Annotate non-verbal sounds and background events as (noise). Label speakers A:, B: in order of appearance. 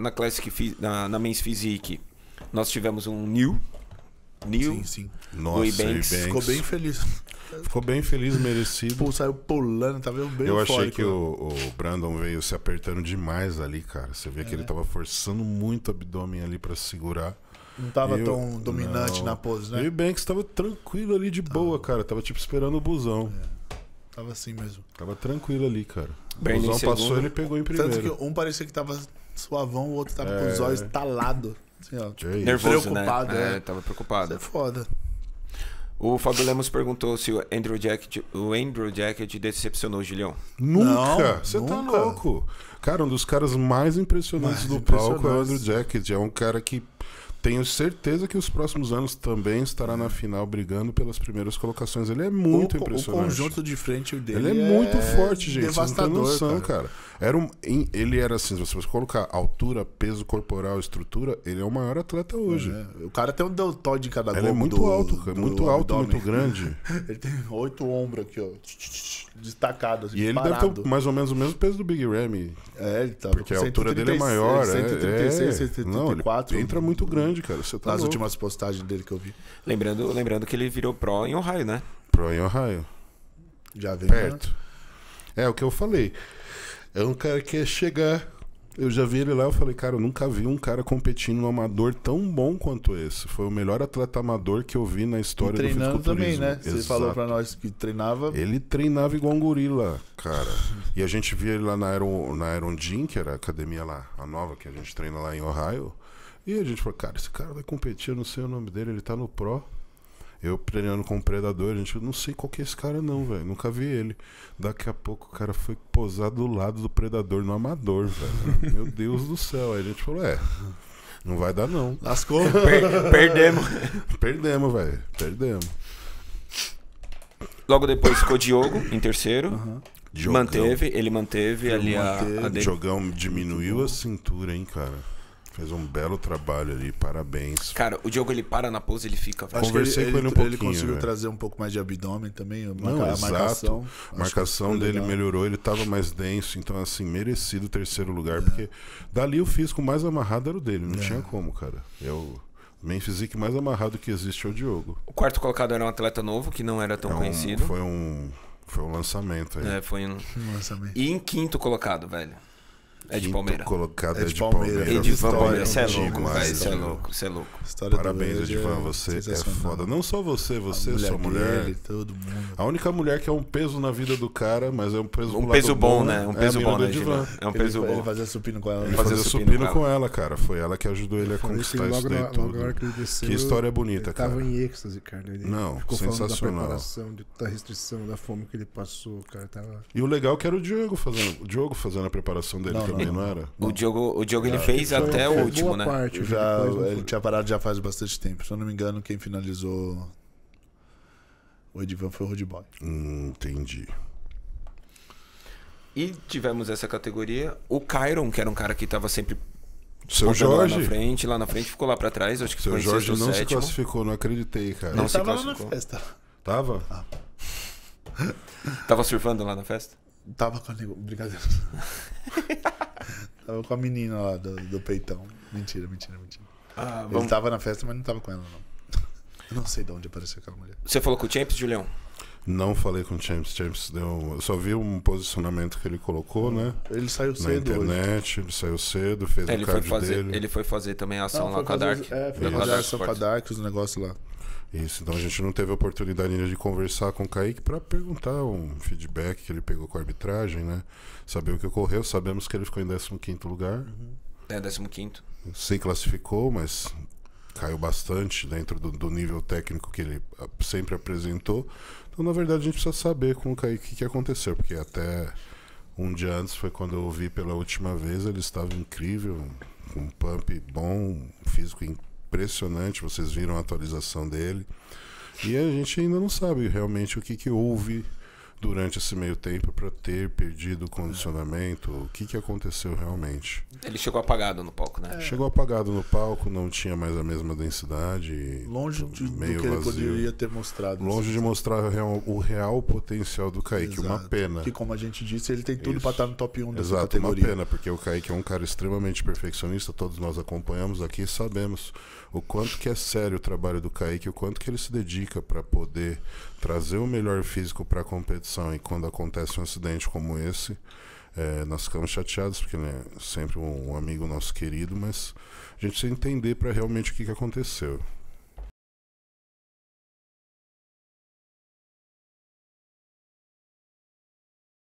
A: Na Classic, na, na Men's Physique, nós tivemos um New. New. Sim, sim. Nossa, do Ibanks. Ficou bem feliz. Ficou bem feliz,
B: merecido. Pô, saiu pulando, tava bem Eu achei que né?
A: o, o, Brandon veio se apertando demais ali, cara. Você vê é. que ele é. tava forçando muito o abdômen ali para segurar. Não tava eu, tão dominante não. na pose, né? E o Banks tava tranquilo ali de boa, cara. Tava tipo esperando o busão. É. Tava assim mesmo. Tava tranquilo ali, cara. Bem, o Zão passou, ele pegou em primeiro. Tanto
B: que um parecia que tava suavão, o outro tava é... com os é. olhos talados. Assim, tipo, Nervoso, né? preocupado, né? É. é,
A: tava preocupado. Isso é foda. O Fábio Lemos perguntou se o Andrew Jacket, o Andrew Jacket decepcionou o Julião. Nunca! Você tá louco! Cara, um dos caras mais impressionantes mais do palco é o Andrew Jacket. É um cara que tenho certeza que os próximos anos também estará na final brigando pelas primeiras colocações. Ele é muito o, impressionante. O conjunto
B: de frente dele Ele é, é muito forte, gente. Devastador, noção, cara.
A: cara. Era um, ele era assim, se você colocar altura, peso corporal, estrutura, ele é o maior atleta hoje. É. é. O cara tem um deltóide de cada ele é muito do, alto, cara. muito alto, abdômen. muito grande. (laughs) ele tem oito ombros aqui, ó destacado. Assim, e ele parado. deve ter mais ou menos o mesmo peso do Big Ramy. É, ele tá Porque a altura dele é maior. 136, é, 134. É. entra muito grande, cara. Você tá Nas louco. últimas postagens dele que eu vi. Lembrando, lembrando que ele virou pro em Ohio, né? Pro em Ohio. Já veio. Né? Perto. Né? É o que eu falei. É um cara que quer é chegar eu já vi ele lá, eu falei, cara, eu nunca vi um cara competindo no amador tão bom quanto esse. Foi o melhor atleta amador que eu vi na história treinando do também, né? Você falou para nós que treinava. Ele treinava igual um gorila, cara. e a gente via ele lá na Iron, na Iron Gym, que era a academia lá, a nova que a gente treina lá em Ohio. E a gente falou, cara, esse cara vai competir, eu não sei o nome dele, ele tá no Pro. Eu treinando com o um predador, a gente, eu não sei qual que é esse cara não, velho. Nunca vi ele. Daqui a pouco o cara foi posar do lado do predador no amador, velho. (laughs) Meu Deus do céu. Aí a gente falou, é, não vai dar não. Lascou. (laughs) Per perdemos. perdemos, velho. Perdemos. Logo depois ficou Diogo em terceiro. Uhum. Manteve, ele manteve ele ali manteve. a, a... Jogão diminuiu a cintura, hein, cara. Fez um belo trabalho ali, parabéns. Cara, o Diogo ele para na pose, ele fica. Acho Conversei ele, com ele, ele um pouquinho. Ele conseguiu né?
B: trazer um pouco mais de abdômen também. Marca, Não, a exato. marcação.
A: A marcação dele legal. melhorou, ele tava mais denso, então assim, merecido o terceiro lugar, é. porque dali o físico mais amarrado era o dele, não é. tinha como, cara. É o main physique mais amarrado que existe é o Diogo. O quarto colocado era um atleta novo, que não era tão é um, conhecido. Foi um, foi um lançamento aí. É, foi um... (laughs) um lançamento. E em quinto colocado, velho. É de Palmeiras. colocado é, é de Palmeiras. Edivan Palmeiras, você é louco, velho. Você é louco, você é louco. História Parabéns, Edivan, você é foda. Não só você, você, a sua mulher. Dele, todo mundo. A única mulher que é um peso na vida do cara, mas é um peso Um peso bom, né? né? Um peso é bom, né, Edivan? É um peso bom. Ele fazia supino com ela. Ele né? fazia supino com ela, cara. Foi ela que ajudou ele a conquistar isso daí tudo. Que história bonita, cara. tava em êxtase, cara. Não, sensacional.
B: Da restrição, da fome que ele passou, cara.
A: E o legal é que era o Diogo fazendo a preparação dele também não era? O Diogo, o Diogo ele fez foi, até o último, né? Parte, já, né? ele tinha parado já faz bastante tempo. Se eu não
B: me engano, quem finalizou o Edivan foi o Road Boy. Hum, entendi.
A: E tivemos essa categoria. O Kyron, que era um cara que estava sempre seu Jorge. Lá na frente, lá na frente ficou lá pra trás, acho que Seu Jorge não sétimo. se classificou, não acreditei, cara. Não Ele tava lá na festa. Tava? Ah. tava surfando lá na festa? Tava comigo, brincadeira. (laughs) Tava com a
B: menina lá do, do peitão. Mentira, mentira, mentira. Ah, vamos... Ele tava na festa, mas não tava com ela, não. (laughs) Eu não sei de onde apareceu aquela mulher.
A: Você falou com o Champs, Julião? Não falei com o James Champs deu. Eu só vi um posicionamento que ele colocou, né? Ele saiu cedo. Na internet, hoje. ele saiu cedo, fez é, o card fazer, dele.
B: Ele foi fazer também a ação Não, lá com a Dark. É, fez a ação com a
A: Dark, os negócios lá. Isso, então a gente não teve a oportunidade ainda de conversar com o Kaique para perguntar um feedback que ele pegou com a arbitragem, né? Saber o que ocorreu. Sabemos que ele ficou em 15 lugar. Uhum. É, 15. Se classificou, mas caiu bastante dentro do, do, nível técnico que ele ah, sempre apresentou. Então, na verdade, a gente precisa saber com o Kaique o que aconteceu, porque até um dia antes foi quando eu vi pela última vez, ele estava incrível, com um pump bom, físico impressionante, vocês viram a atualização dele. E a gente ainda não sabe realmente o que, que houve durante esse meio tempo para ter perdido o condicionamento? O que, que aconteceu realmente? Ele chegou apagado no palco, né? É. Chegou apagado no palco, não tinha mais a mesma densidade. Longe de, meio do que vazio. ele poderia
B: ter mostrado. Longe
A: de mostrar o real, o real potencial do Kaique, Exato. uma pena. Que
B: como a gente disse, ele tem tudo para estar tá no top 1 dessa Exato, categoria. uma pena,
A: porque o Kaique é um cara extremamente perfeccionista, todos nós acompanhamos aqui e sabemos o quanto que é sério o trabalho do Kaique, o quanto que ele se dedica para poder trazer o melhor físico para a competição competição e quando acontece um acidente como esse, é, nós ficamos chateados, porque ele é né, sempre um amigo nosso querido, mas a gente precisa entender para realmente o que, que aconteceu.